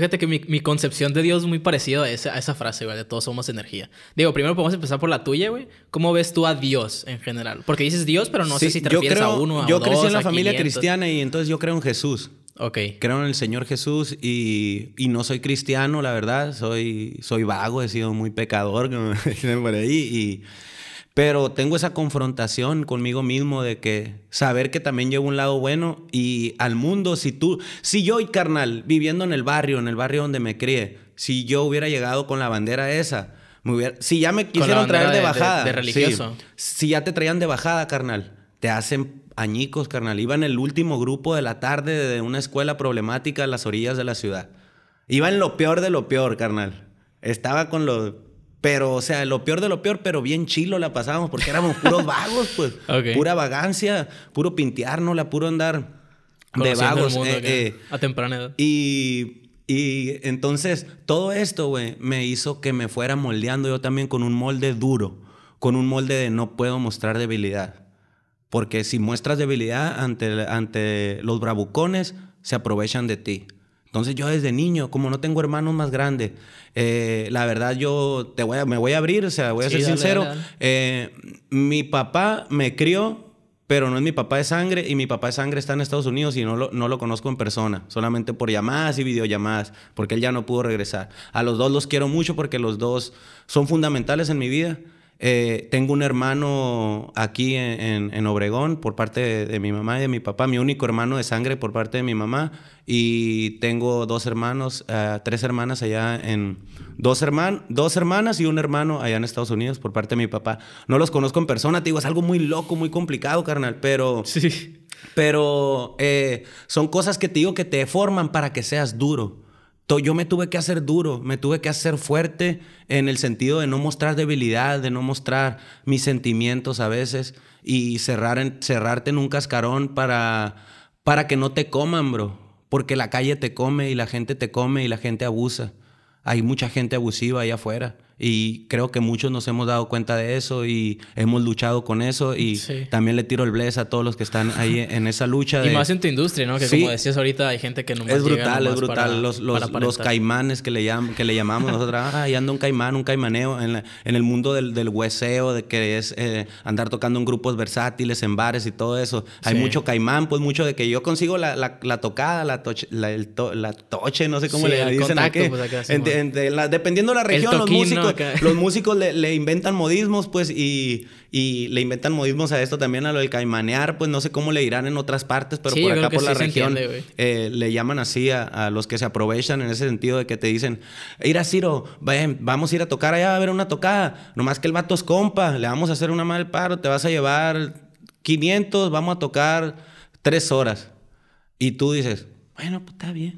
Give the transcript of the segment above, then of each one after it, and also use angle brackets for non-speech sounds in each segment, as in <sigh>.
Fíjate que mi, concepción de Dios es muy parecida a esa, a esa frase, güey, de todos somos energía. Digo, primero podemos empezar por la tuya, güey. ¿Cómo ves tú a Dios en general? Porque dices Dios, pero no sé si te refieres a uno, a Yo crecí en la familia cristiana y entonces yo creo en Jesús. Ok. Creo en el Señor Jesús y, no soy cristiano, la verdad. Soy, soy vago, he sido muy pecador, como <laughs> dicen por ahí. Y pero tengo esa confrontación conmigo mismo de que saber que también llevo un lado bueno y al mundo, si tú, si yo carnal, viviendo en el barrio, en el barrio donde me crié, si yo hubiera llegado con la bandera esa, me hubiera, si ya me quisieron traer de, bajada. De, religioso. si ya te traían de bajada, carnal, te hacen añicos, carnal. Iba en el último grupo de la tarde de una escuela problemática a las orillas de la ciudad. Iba en lo peor de lo peor, carnal. Estaba con los pero, o sea, lo peor de lo peor, pero bien chilo la pasábamos porque éramos puros <laughs> vagos, pues. Pura vagancia, puro la puro andar de vagos. Eh, eh. a temprana edad. Y, entonces todo esto, güey, me hizo que me fuera moldeando yo también con un molde duro, con un molde de no puedo mostrar debilidad. Porque si muestras debilidad ante, ante los bravucones, se aprovechan de ti. Entonces yo desde niño, como no tengo hermanos más grandes, eh, la verdad yo te voy a, me voy a abrir, o sea, voy a ser sincero. Eh, mi papá me crió, pero no es mi papá de sangre y mi papá de sangre está en Estados Unidos y no lo, no lo conozco en persona, solamente por llamadas y videollamadas, porque él ya no pudo regresar. A los dos los quiero mucho porque los dos son fundamentales en mi vida. Eh, tengo un hermano aquí en, Obregón por parte de, mi mamá y de mi papá, mi único hermano de sangre por parte de mi mamá, y tengo dos hermanos, eh, tres hermanas allá en... Dos, dos hermanas y un hermano allá en Estados Unidos por parte de mi papá. No los conozco en persona, te digo, es algo muy loco, muy complicado, carnal, pero... <laughs> Sí. Pero eh, son cosas que te digo que te forman para que seas duro yo me tuve que hacer duro, me tuve que hacer fuerte en el sentido de no mostrar debilidad, de no mostrar mis sentimientos a veces y cerrarte en un cascarón para, para que no te coman, bro. Porque la calle te come y la gente te come y la gente abusa. Hay mucha gente abusiva ahí afuera. Y creo que muchos nos hemos dado cuenta de eso y hemos luchado con eso. Y también le tiro el bless a todos los que están ahí <laughs> en esa lucha. Y más en tu industria, ¿no? Que como decías ahorita, hay gente que no Es brutal, es brutal. los, los, caimanes que le, llam, que le llamamos nosotros. Ah, <laughs> ahí anda un caimán, un caimaneo. En, en el mundo del, del, hueseo, de que es eh, andar tocando en grupos versátiles, en bares y todo eso. Hay mucho caimán, pues mucho de que yo consigo la, tocada, la toche, la, toche, no sé cómo le dicen. dependiendo la región, los músicos. Los músicos le, inventan modismos, pues, y, le inventan modismos a esto también, a lo del caimanear, pues no sé cómo le dirán en otras partes, pero por acá, por la región, eh, le llaman así a, los que se aprovechan en ese sentido de que te dicen, ir a Ciro, ven, vamos a ir a tocar allá, va a haber una tocada, nomás que el vato es compa, le vamos a hacer una mal paro, te vas a llevar 500, vamos a tocar tres horas. Y tú dices, bueno, pues está bien.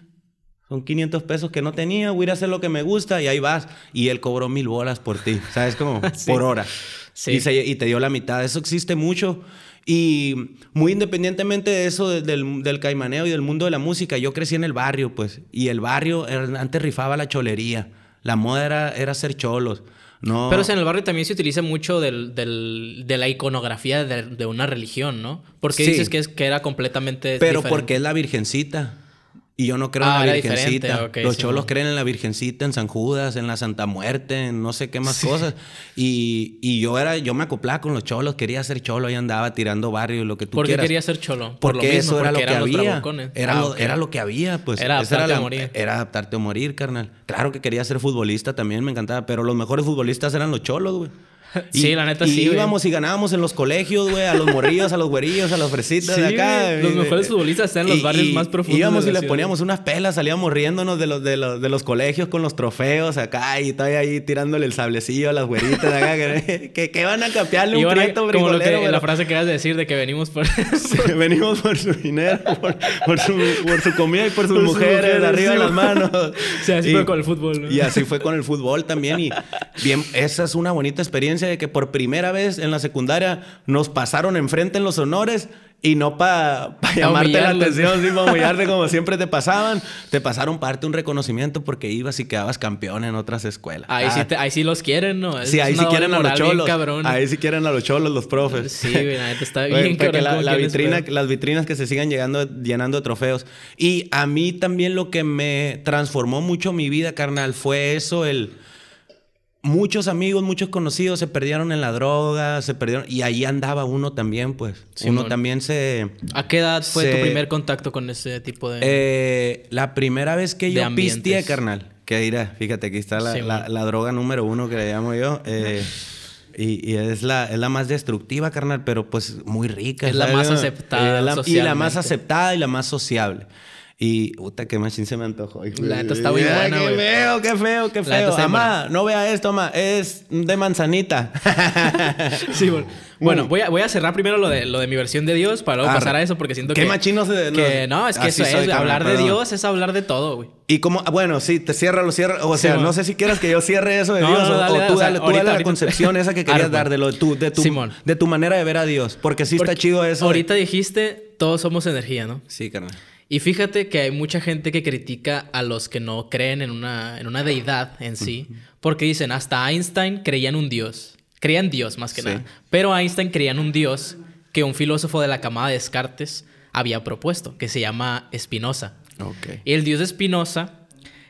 Son 500 pesos que no tenía, voy a ir a hacer lo que me gusta y ahí vas. Y él cobró mil bolas por ti, ¿sabes? Como <laughs> por hora. Sí. Y, te dio la mitad. Eso existe mucho. Y muy independientemente de eso, del, caimaneo y del mundo de la música, yo crecí en el barrio, pues. Y el barrio antes rifaba la cholería. La moda era, ser cholos. No. Pero en el barrio también se utiliza mucho de la iconografía de, una religión, ¿no? Porque dices que, es, que era completamente. Pero porque es la virgencita. Y yo no creo en ah, la Virgencita. los cholos creen en la Virgencita, en San Judas, en la Santa Muerte, en no sé qué más cosas. Y, yo era, yo me acoplaba con los cholos, quería ser cholo ahí andaba tirando barrio y lo que tú ¿Por qué quería ser cholo? porque eso era lo que había. Era, ah, lo, era lo que había, pues. Era adaptarte era morir. Era adaptarte o morir, carnal. Claro que quería ser futbolista también, me encantaba. Pero los mejores futbolistas eran los cholos, güey. <laughs> Y, sí, la neta y Íbamos y ganábamos en los colegios, güey, a los morrillos, a los güerillos, a los fresitas de acá. Los mejores futbolistas están en los barrios más profundos. Íbamos y le poníamos unas pelas, salíamos riéndonos de los, de, los, de los colegios con los trofeos acá y todavía ahí tirándole el sablecillo a las güeritas acá. <laughs> que, que, van a campearle un güey. Como lo que, la frase que vas a decir de que venimos por. <laughs> venimos por su dinero, por, su, comida y por sus mujeres, su arriba de las manos. O sea, así fue con el fútbol, ¿no? Y así fue con el fútbol también. Y, Bien, esa es una bonita experiencia de que por primera vez en la secundaria nos pasaron enfrente en los honores y no para llamarte la atención, sino para humillarte como <laughs> siempre te pasaban. Te pasaron parte un reconocimiento porque ibas y quedabas campeón en otras escuelas. Ahí, sí, ah. ahí sí los quieren, ¿no? sí, ahí sí quieren a los cholos. Cabrón. Ahí sí quieren a los cholos los profes. <laughs> Sí, está bien. vitrina, las vitrinas que se sigan llegando, llenando de trofeos. Y a mí también lo que me transformó mucho mi vida, carnal, fue eso, el muchos amigos, muchos conocidos se perdieron en la droga, se perdieron. Y ahí andaba uno también, pues. uno también se. ¿A qué edad fue tu primer contacto con ese tipo de.? Eh, la primera vez que yo pisté, carnal. Que dirás, fíjate, aquí está la, droga número uno que le llamo yo. <laughs> Eh, y, es, la, más destructiva, carnal, pero pues muy rica. Es la más eh, aceptada. y la más aceptada y la más sociable. Y, puta, qué machín se me antojó. La neta está muy buena, Qué feo, qué feo, qué feo. Amá, no vea esto, amá. Es de manzanita. <laughs> sí, bueno. Mm. voy a, voy a cerrar primero lo de, lo de mi versión de Dios para luego ah, pasar a eso porque siento que... Qué machino se... Que, no, es que eso hablar de Dios es hablar de todo, güey. Y como... Bueno, sí, te cierra, lo cierra. O sea, no sé si quieras que yo cierre eso de Dios o, dale, tú, dale, ahorita, la concepción esa que <laughs> querías dar de, tu, de tu manera de ver a Dios. Porque sí está chido eso. Ahorita dijiste, todos somos energía, ¿no? Sí, carnal. Y fíjate que hay mucha gente que critica a los que no creen en una, en una deidad en sí, porque dicen, hasta Einstein creía en un dios, en Dios más que nada, pero Einstein creía en un dios que un filósofo de la camada de Descartes había propuesto, que se llama Spinoza. Y el dios de Spinoza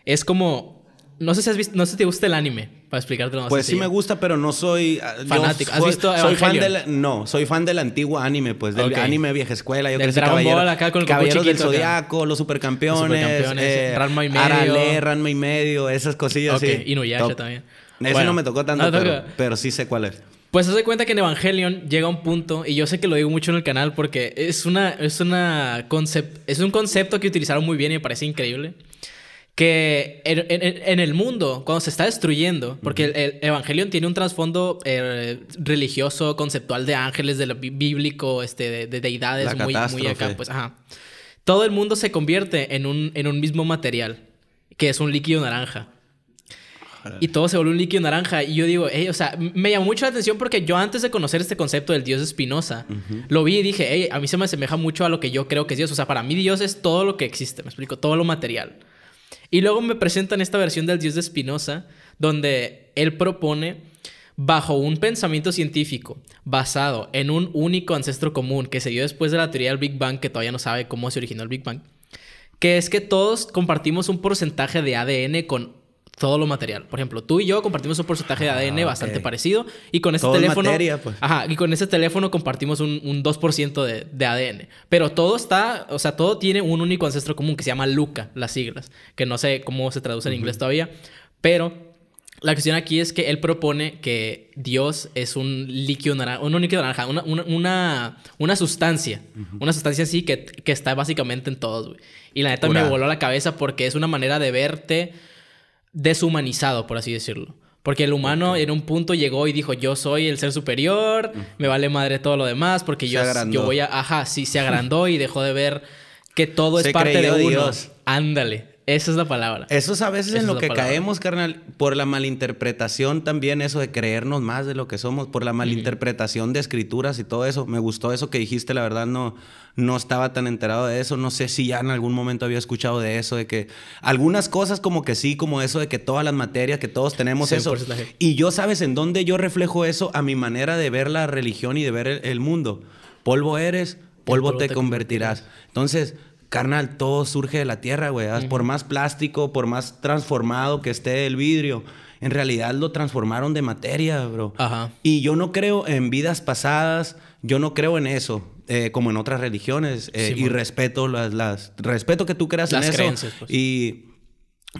es como no sé si has visto, no sé si te gusta el anime, para explicártelo más. Pues sí me gusta, pero no soy ah, fanático. ¿Has visto Evangelion? no, soy fan del antiguo anime, pues del anime vieja escuela, yo del Dragon Ball acá con el caballero del Zodiaco, los supercampeones, eh, Ranma y medio, Arale, Ranma y medio, esas cosillas okay. así. Inuyasha también. Ese no me tocó tanto, ah, Pero, sí sé cuál es. Pues se de cuenta que en Evangelion llega un punto, y yo sé que lo digo mucho en el canal porque es una, es una concept, es un concepto que utilizaron muy bien y me parece increíble que en, el mundo, cuando se está destruyendo, porque el, evangelio tiene un trasfondo eh, religioso, conceptual de ángeles, de lo bíblico, este, de, deidades, muy, acá, pues, Todo el mundo se convierte en un, en un mismo material, que es un líquido naranja. Y todo se volvió un líquido naranja. Y yo digo, o sea, me llamó mucho la atención porque yo antes de conocer este concepto del Dios Espinosa, lo vi y dije, a mí se me asemeja mucho a lo que yo creo que es Dios. O sea, para mí Dios es todo lo que existe, me explico, todo lo material. Y luego me presentan esta versión del dios de Spinoza, donde él propone, bajo un pensamiento científico basado en un único ancestro común que se dio después de la teoría del Big Bang, que todavía no sabe cómo se originó el Big Bang, que es que todos compartimos un porcentaje de ADN con todo lo material. Por ejemplo, tú y yo compartimos un porcentaje de ADN ah, bastante parecido y con ese teléfono... Pues. Ajá, y con ese teléfono compartimos un, 2% de, ADN. Pero todo está, o sea, todo tiene un único ancestro común que se llama Luca, las siglas, que no sé cómo se traduce en inglés todavía, pero... La cuestión aquí es que él propone que Dios es un líquido naranja, un líquido naranja, una, una, sustancia, una sustancia así que, está básicamente en todos, Y la neta me voló la cabeza porque es una manera de verte, deshumanizado, por así decirlo. Porque el humano en un punto llegó y dijo, yo soy el ser superior, mm. me vale madre todo lo demás, porque yo, voy a... Ajá, sí, se agrandó y dejó de ver que todo <laughs> es parte de uno. Dios. Ándale. Esa es la palabra. Eso es a veces en lo que caemos, carnal, por la malinterpretación también, eso de creernos más de lo que somos, por la malinterpretación de escrituras y todo eso. Me gustó eso que dijiste, la verdad no, no estaba tan enterado de eso. No sé si ya en algún momento había escuchado de eso, de que algunas cosas como que sí, como eso de que todas las materias, que todos tenemos eso. Y yo sabes en dónde yo reflejo eso a mi manera de ver la religión y de ver el, mundo. Polvo eres, polvo, te, convertirás. Entonces carnal, todo surge de la tierra, güey. Por más plástico, por más transformado que esté el vidrio, en realidad lo transformaron de materia, bro. Ajá. Y yo no creo en vidas pasadas, yo no creo en eso. Eh, como en otras religiones eh, y respeto las, las respeto que tú creas las en creencias, pues. y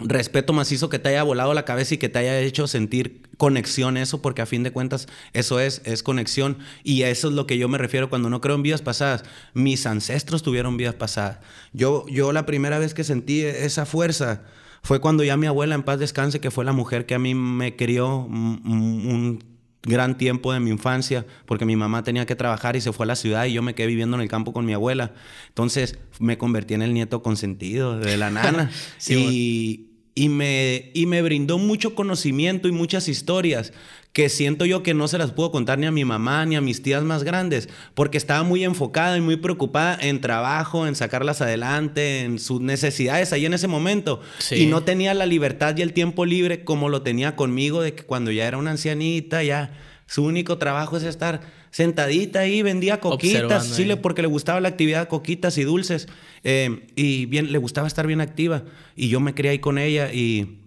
respeto macizo que te haya volado la cabeza y que te haya hecho sentir conexión eso, porque a fin de cuentas eso es, es conexión. Y a eso es lo que yo me refiero cuando no creo en vidas pasadas. Mis ancestros tuvieron vidas pasadas. Yo, yo la primera vez que sentí esa fuerza fue cuando ya mi abuela en paz descanse, que fue la mujer que a mí me crió un gran tiempo de mi infancia, porque mi mamá tenía que trabajar y se fue a la ciudad y yo me quedé viviendo en el campo con mi abuela. Entonces me convertí en el nieto consentido de la nana. <laughs> y, y me, y me brindó mucho conocimiento y muchas historias que siento yo que no se las puedo contar ni a mi mamá ni a mis tías más grandes, porque estaba muy enfocada y muy preocupada en trabajo, en sacarlas adelante, en sus necesidades ahí en ese momento. Y no tenía la libertad y el tiempo libre como lo tenía conmigo de que cuando ya era una ancianita, ya su único trabajo es estar sentadita ahí, vendía coquitas, sí, porque le gustaba la actividad coquitas y dulces. Eh, y bien, le gustaba estar bien activa. Y yo me crié ahí con ella. Y,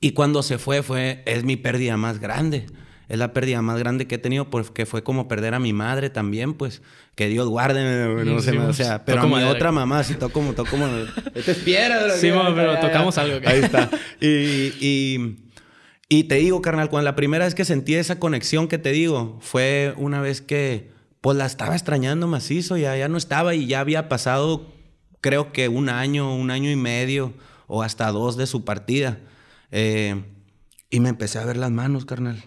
y cuando se fue, fue, es mi pérdida más grande. Es la pérdida más grande que he tenido porque pues, fue como perder a mi madre también, pues. Que Dios guarde, no sé, o pues, sea, pero a mi otra mamá, así, todo como, Te como... <laughs> Este sí, pero tocamos algo. Ahí está. <laughs> y y te digo, carnal, cuando la primera vez que sentí esa conexión que te digo, fue una vez que pues la estaba extrañando macizo, ya, ya no estaba y ya había pasado creo que un año, un año y medio o hasta dos de su partida. Eh, y me empecé a ver las manos, carnal.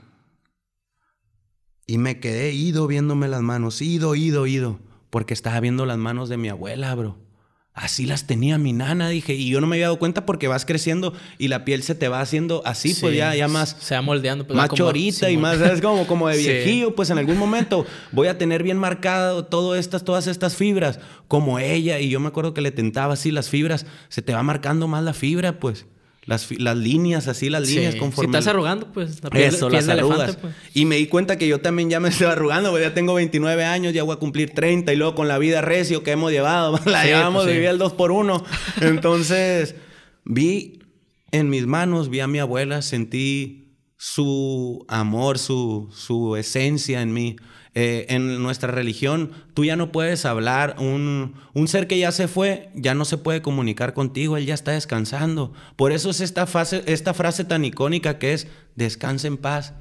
Y me quedé ido viéndome las manos, ido, ido, ido, porque estaba viendo las manos de mi abuela, bro así las tenía mi nana, dije, y yo no me había dado cuenta porque vas creciendo y la piel se te va haciendo así, pues ya, ya más... Se va moldeando. Pues, más chorita y más, es Como, como de <laughs> viejillo, pues en algún momento voy a tener bien marcado todo estas, todas estas fibras, como ella, y yo me acuerdo que le tentaba así las fibras, se te va marcando más la fibra, pues. Las, líneas, así, las líneas conforme. Si estás arrugando, pues. La Eso, las pues. Y me di cuenta que yo también ya me <laughs> estoy arrugando, pues, Ya tengo 29 años, ya voy a cumplir 30. Y luego con la vida recio que hemos llevado, <laughs> la llevamos el pues, 2 por 1 Entonces, vi en mis manos, vi a mi abuela, sentí su amor, su, su esencia en mí. Eh, en nuestra religión, tú ya no puedes hablar, un, ser que ya se fue, ya no se puede comunicar contigo, él ya está descansando. Por eso es esta, fase, esta frase tan icónica que es, descanse en paz.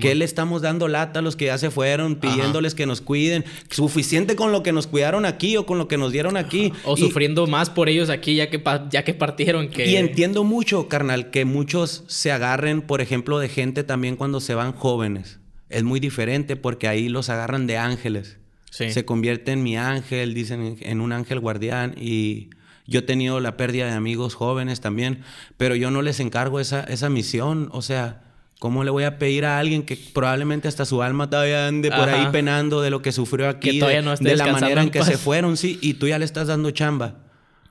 que le estamos dando lata a los que ya se fueron, pidiéndoles que nos cuiden. Suficiente con lo que nos cuidaron aquí o con lo que nos dieron aquí. O sufriendo más por ellos aquí ya que, ya que partieron. Y entiendo mucho, carnal, que muchos se agarren, por ejemplo, de gente también cuando se van jóvenes es muy diferente porque ahí los agarran de ángeles. Se convierte en mi ángel, dicen en un ángel guardián y yo he tenido la pérdida de amigos jóvenes también, pero yo no les encargo esa, esa misión, o sea, ¿cómo le voy a pedir a alguien que probablemente hasta su alma todavía ande por ahí penando de lo que sufrió aquí, de, la manera en que se fueron, sí, y tú ya le estás dando chamba?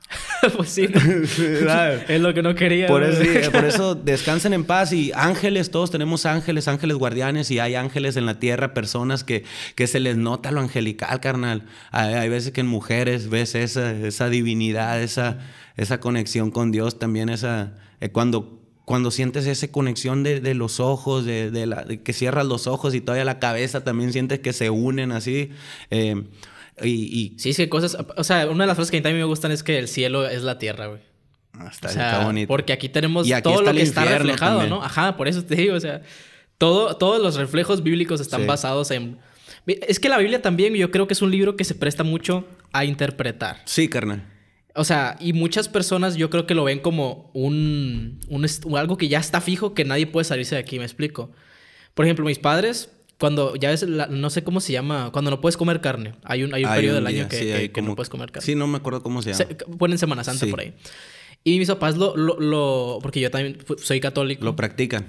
<laughs> pues sí. <laughs> es lo que no quería. Por eso, <laughs> por eso, descansen en paz y ángeles, todos tenemos ángeles, ángeles guardianes y hay ángeles en la tierra, personas que, que se les nota lo angelical, carnal. Hay, veces que en mujeres ves esa, esa divinidad, esa, esa conexión con Dios, también esa... Eh, cuando cuando sientes esa conexión de, de los ojos, de, de, la, que cierras los ojos y todavía la cabeza, también sientes que se unen así. Eh, y, Sí, es cosas. O sea, una de las cosas que a mí me gustan es que el cielo es la tierra, güey. Ah, está bonito. Porque aquí tenemos todo lo que está reflejado, ¿no? Ajá, por eso te digo, o sea, todo, todos los reflejos bíblicos están basados en. Es que la Biblia también, yo creo que es un libro que se presta mucho a interpretar. Sí, carnal. O sea, y muchas personas yo creo que lo ven como un, un algo que ya está fijo, que nadie puede salirse de aquí, me explico. Por ejemplo, mis padres, cuando ya es, no sé cómo se llama, cuando no puedes comer carne. Hay un, hay un periodo del año que, no puedes comer carne. Sí, no me acuerdo cómo se llama. ponen Semana Santa por ahí. Y mis papás lo, lo, lo, porque yo también soy católico. Lo practican.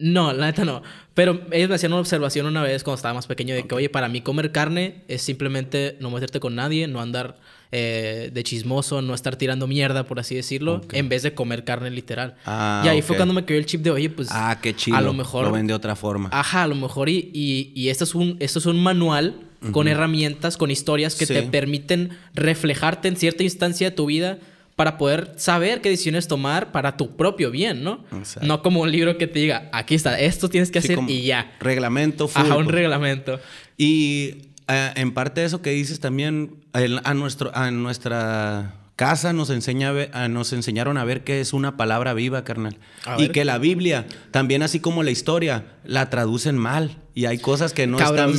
No, la neta no. Pero ellos me hacían una observación una vez cuando estaba más pequeño de que, oye, para mí comer carne es simplemente no meterte con nadie, no andar eh, de chismoso, no estar tirando mierda, por así decirlo, en vez de comer carne literal. Ah, y ahí fue cuando me cayó el chip de, oye, pues ah, a lo mejor... Lo ven de otra forma. Ajá, a lo mejor y, y, esto, es un, esto es un manual con herramientas, con historias que te permiten reflejarte en cierta instancia de tu vida para poder saber qué decisiones tomar para tu propio bien, ¿no? No como un libro que te diga, aquí está, esto tienes que hacer y ya. Reglamento, full, Ajá, un reglamento. Y eh, en parte de eso que dices también, a, nuestro, a nuestra casa nos, enseña, nos enseñaron a ver qué es una palabra viva, carnal. Y que la Biblia, también así como la historia, la traducen mal. Y hay cosas que no, están,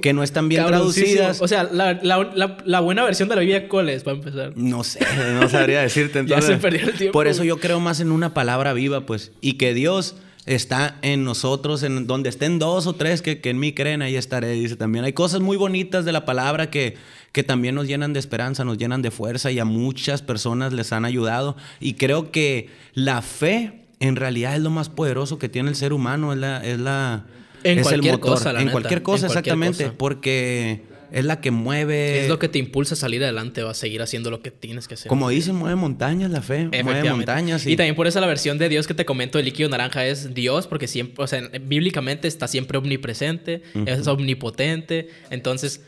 que no están bien traducidas. O sea, la, buena versión de la Biblia, ¿cuál es? Para empezar. No sé, no sabría decirte. <laughs> Entonces, tiempo. Por eso yo creo más en una palabra viva, pues. Y que Dios está en nosotros, en donde estén dos o tres que, en mí creen, ahí estaré, dice también. Hay cosas muy bonitas de la palabra que, que también nos llenan de esperanza, nos llenan de fuerza y a muchas personas les han ayudado. Y creo que la fe en realidad es lo más poderoso que tiene el ser humano, es la... Es la en cualquier el cosa, en cualquier cosa, exactamente, porque es la que mueve. Es lo que te impulsa a salir adelante, O a seguir haciendo lo que tienes que hacer. Como dicen, mueve montañas la fe, mueve montañas. Y... y... también por eso la versión de Dios que te comento el líquido naranja es Dios, porque siempre, bíblicamente está siempre omnipresente, es omnipotente, entonces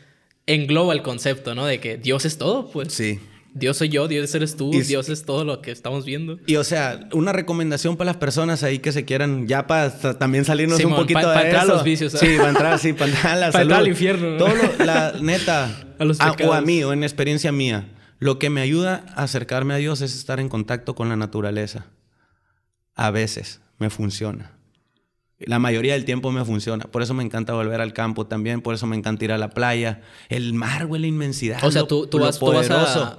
engloba el concepto, ¿no? De que Dios es todo, pues. Sí. Dios soy yo, Dios eres tú, y, Dios es todo lo que estamos viendo. Y o sea, una recomendación para las personas ahí que se quieran, ya para también salirnos un poquito de para entrar los vicios. Sí, para entrar, sí, para entrar la <laughs> al infierno. Todo lo, la <laughs> neta, a los o a mí, o en experiencia mía, lo que me ayuda a acercarme a Dios es estar en contacto con la naturaleza. A veces me funciona. La mayoría del tiempo me funciona. Por eso me encanta volver al campo también. Por eso me encanta ir a la playa. El mar, güey, la inmensidad. O sea, tú, tú, vas, tú vas a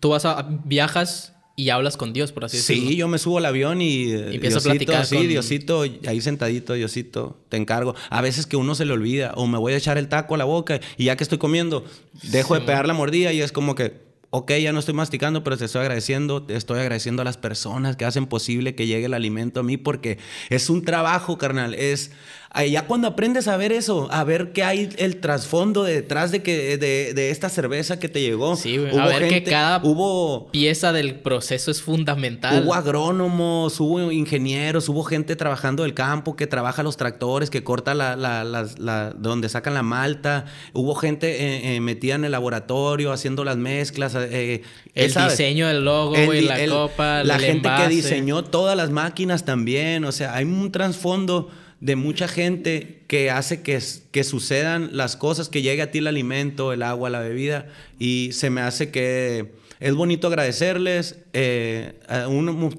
tú vas a viajas y hablas con Dios, por así decirlo. Sí, yo me subo al avión y, eh, y empiezo Diosito, a platicar. Sí, Diosito, ahí sentadito, Diosito, te encargo. A veces que uno se le olvida, o me voy a echar el taco a la boca y ya que estoy comiendo, dejo de pegar la mordida y es como que, ok, ya no estoy masticando, pero te estoy agradeciendo, te estoy agradeciendo a las personas que hacen posible que llegue el alimento a mí, porque es un trabajo, carnal, es ya cuando aprendes a ver eso, a ver qué hay el trasfondo detrás de que de, esta cerveza que te llegó. Sí, a ver que cada pieza del proceso es fundamental. Hubo agrónomos, hubo ingenieros, hubo gente trabajando el campo que trabaja los tractores, que corta la, donde sacan la malta. Hubo gente eh, eh, metida en el laboratorio haciendo las mezclas. Eh, el diseño del logo, y la copa, la gente que diseñó todas las máquinas también. O sea, hay un trasfondo de mucha gente que hace que, que sucedan las cosas, que llegue a ti el alimento, el agua, la bebida, y se me hace que es bonito agradecerles, eh,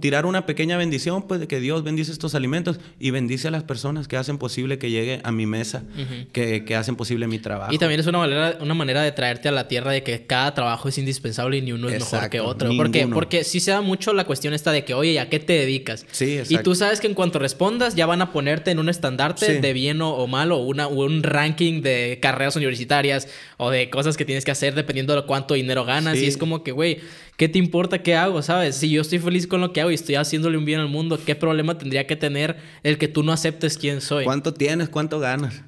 tirar una pequeña bendición, pues de que Dios bendice estos alimentos y bendice a las personas que hacen posible que llegue a mi mesa, que, hacen posible mi trabajo. Y también es una manera, una manera de traerte a la tierra de que cada trabajo es indispensable y ni uno es mejor que otro. Porque, porque se da mucho la cuestión esta de que, oye, ¿a qué te dedicas? Y tú sabes que en cuanto respondas ya van a ponerte en un estandarte de bien o, malo mal o, una, un ranking de carreras universitarias o de cosas que tienes que hacer dependiendo de cuánto dinero ganas. Y es como que, güey, ¿Qué te importa qué hago? ¿Sabes? Si yo estoy feliz con lo que hago y estoy haciéndole un bien al mundo, ¿qué problema tendría que tener el que tú no aceptes quién soy? ¿Cuánto tienes? ¿Cuánto ganas?